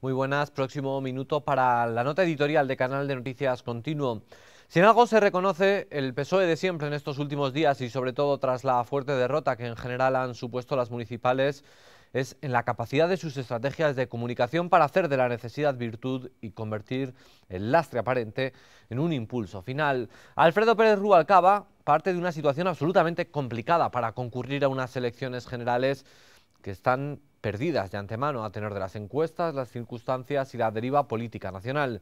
Muy buenas, próximo minuto para la nota editorial de Canal de Noticias Continuo. Si algo se reconoce el PSOE de siempre en estos últimos días y sobre todo tras la fuerte derrota que en general han supuesto las municipales, es en la capacidad de sus estrategias de comunicación para hacer de la necesidad virtud y convertir el lastre aparente en un impulso final. Alfredo Pérez Rubalcaba parte de una situación absolutamente complicada para concurrir a unas elecciones generales que están perdidas de antemano a tener de las encuestas, las circunstancias y la deriva política nacional.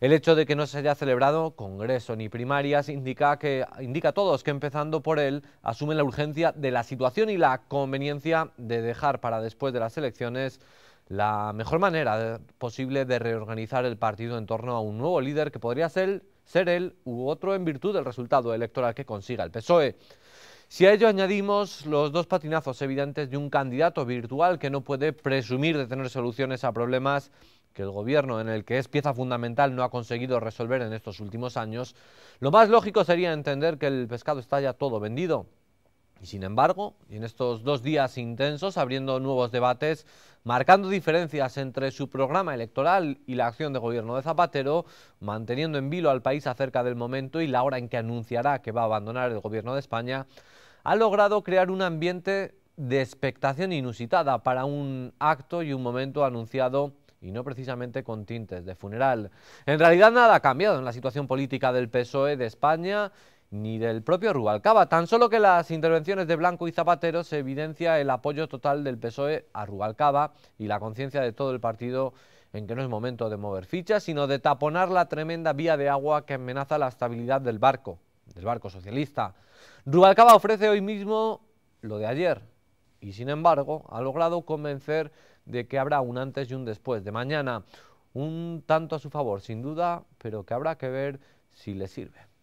El hecho de que no se haya celebrado congreso ni primarias indica, que, indica a todos que empezando por él asumen la urgencia de la situación y la conveniencia de dejar para después de las elecciones la mejor manera posible de reorganizar el partido en torno a un nuevo líder que podría ser, ser él u otro en virtud del resultado electoral que consiga el PSOE. Si a ello añadimos los dos patinazos evidentes de un candidato virtual que no puede presumir de tener soluciones a problemas que el gobierno en el que es pieza fundamental no ha conseguido resolver en estos últimos años, lo más lógico sería entender que el pescado está ya todo vendido y sin embargo, en estos dos días intensos, abriendo nuevos debates, marcando diferencias entre su programa electoral y la acción de gobierno de Zapatero, manteniendo en vilo al país acerca del momento y la hora en que anunciará que va a abandonar el gobierno de España, ha logrado crear un ambiente de expectación inusitada para un acto y un momento anunciado y no precisamente con tintes de funeral. En realidad nada ha cambiado en la situación política del PSOE de España ni del propio Rubalcaba. Tan solo que las intervenciones de Blanco y Zapatero se evidencia el apoyo total del PSOE a Rubalcaba y la conciencia de todo el partido en que no es momento de mover fichas, sino de taponar la tremenda vía de agua que amenaza la estabilidad del barco, del barco socialista. Rubalcaba ofrece hoy mismo lo de ayer y sin embargo ha logrado convencer de que habrá un antes y un después de mañana, un tanto a su favor sin duda, pero que habrá que ver si le sirve.